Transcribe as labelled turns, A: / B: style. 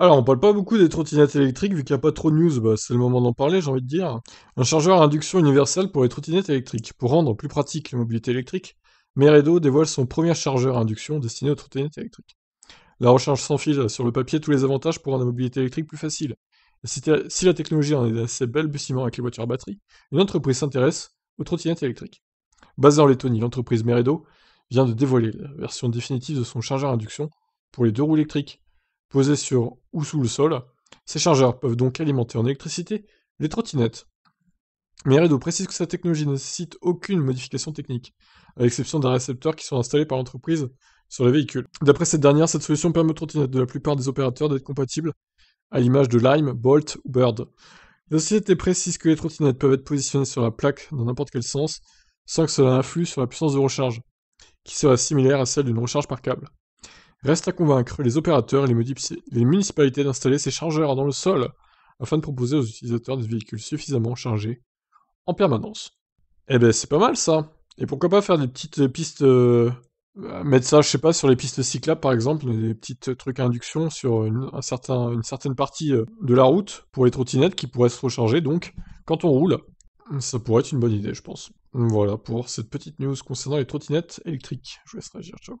A: Alors, on parle pas beaucoup des trottinettes électriques vu qu'il n'y a pas trop de news, bah, c'est le moment d'en parler, j'ai envie de dire. Un chargeur à induction universel pour les trottinettes électriques, pour rendre plus pratique la mobilité électrique, Meredo dévoile son premier chargeur à induction destiné aux trottinettes électriques. La recharge sans fil sur le papier tous les avantages pour rendre la mobilité électrique plus facile. Si, la technologie en est assez belle balbutiement avec les voitures à batterie, une entreprise s'intéresse aux trottinettes électriques. Basée en Lettonie, l'entreprise Meredo vient de dévoiler la version définitive de son chargeur à induction pour les deux roues électriques, Posés sur ou sous le sol, ces chargeurs peuvent donc alimenter en électricité les trottinettes. Mais précise que cette technologie ne nécessite aucune modification technique, à l'exception d'un récepteur qui sont installés par l'entreprise sur les véhicules. D'après cette dernière, cette solution permet aux trottinettes de la plupart des opérateurs d'être compatibles à l'image de Lime, Bolt ou Bird. La société précise que les trottinettes peuvent être positionnées sur la plaque dans n'importe quel sens, sans que cela influe sur la puissance de recharge, qui sera similaire à celle d'une recharge par câble. Reste à convaincre les opérateurs et les, municipalités d'installer ces chargeurs dans le sol, afin de proposer aux utilisateurs des véhicules suffisamment chargés en permanence. Eh ben c'est pas mal ça Et pourquoi pas faire des petites pistes... Euh, mettre ça, je sais pas, sur les pistes cyclables par exemple, des petits trucs à induction sur une certaine partie euh, de la route pour les trottinettes qui pourraient se recharger donc quand on roule.
B: Ça pourrait être une bonne idée je pense. Voilà pour cette petite news concernant les trottinettes électriques. Je vous laisse réagir, ciao.